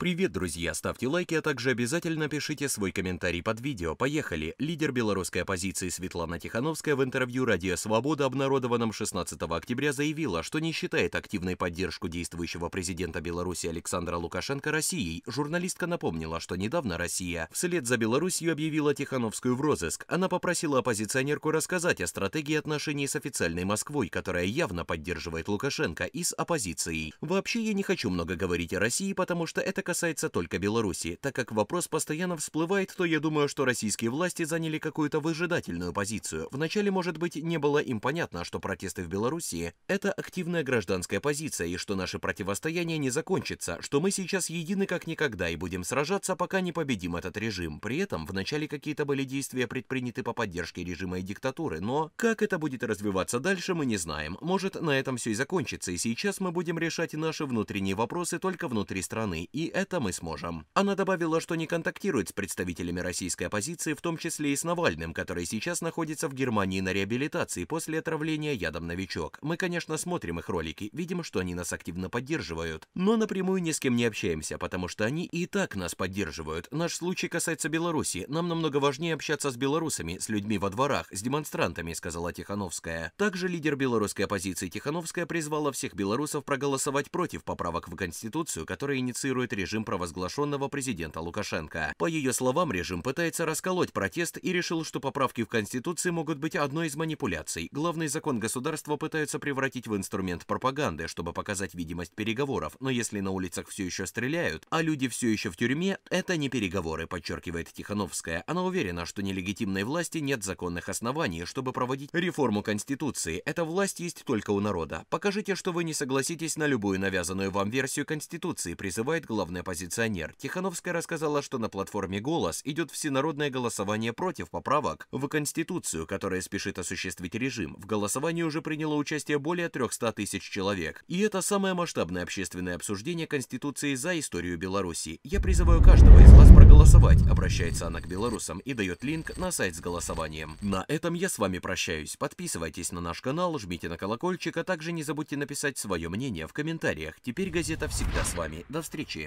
Привет, друзья! Ставьте лайки, а также обязательно пишите свой комментарий под видео. Поехали! Лидер белорусской оппозиции Светлана Тихановская в интервью «Радио Свобода», обнародованном 16 октября, заявила, что не считает активной поддержку действующего президента Беларуси Александра Лукашенко Россией. Журналистка напомнила, что недавно Россия вслед за Беларусью объявила Тихановскую в розыск. Она попросила оппозиционерку рассказать о стратегии отношений с официальной Москвой, которая явно поддерживает Лукашенко и с оппозицией. Вообще, я не хочу много говорить о России, потому что это касается только Беларуси. Так как вопрос постоянно всплывает, то я думаю, что российские власти заняли какую-то выжидательную позицию. Вначале, может быть, не было им понятно, что протесты в Беларуси – это активная гражданская позиция, и что наше противостояние не закончится, что мы сейчас едины как никогда и будем сражаться, пока не победим этот режим. При этом вначале какие-то были действия предприняты по поддержке режима и диктатуры, но как это будет развиваться дальше, мы не знаем. Может, на этом все и закончится, и сейчас мы будем решать наши внутренние вопросы только внутри страны, и это мы сможем. Она добавила, что не контактирует с представителями российской оппозиции, в том числе и с Навальным, который сейчас находится в Германии на реабилитации после отравления ядом «Новичок». Мы, конечно, смотрим их ролики, видим, что они нас активно поддерживают, но напрямую ни с кем не общаемся, потому что они и так нас поддерживают. Наш случай касается Беларуси. Нам намного важнее общаться с белорусами, с людьми во дворах, с демонстрантами, сказала Тихановская. Также лидер белорусской оппозиции Тихановская призвала всех белорусов проголосовать против поправок в Конституцию, которые инициирует режим режим провозглашенного президента Лукашенко. По ее словам, режим пытается расколоть протест и решил, что поправки в Конституции могут быть одной из манипуляций. Главный закон государства пытаются превратить в инструмент пропаганды, чтобы показать видимость переговоров. Но если на улицах все еще стреляют, а люди все еще в тюрьме, это не переговоры, подчеркивает Тихановская. Она уверена, что нелегитимной власти нет законных оснований, чтобы проводить реформу Конституции. Эта власть есть только у народа. Покажите, что вы не согласитесь на любую навязанную вам версию Конституции, призывает главный оппозиционер, Тихановская рассказала, что на платформе «Голос» идет всенародное голосование против поправок в Конституцию, которая спешит осуществить режим. В голосовании уже приняло участие более 300 тысяч человек. И это самое масштабное общественное обсуждение Конституции за историю Беларуси. Я призываю каждого из вас проголосовать, обращается она к белорусам и дает линк на сайт с голосованием. На этом я с вами прощаюсь. Подписывайтесь на наш канал, жмите на колокольчик, а также не забудьте написать свое мнение в комментариях. Теперь газета всегда с вами. До встречи!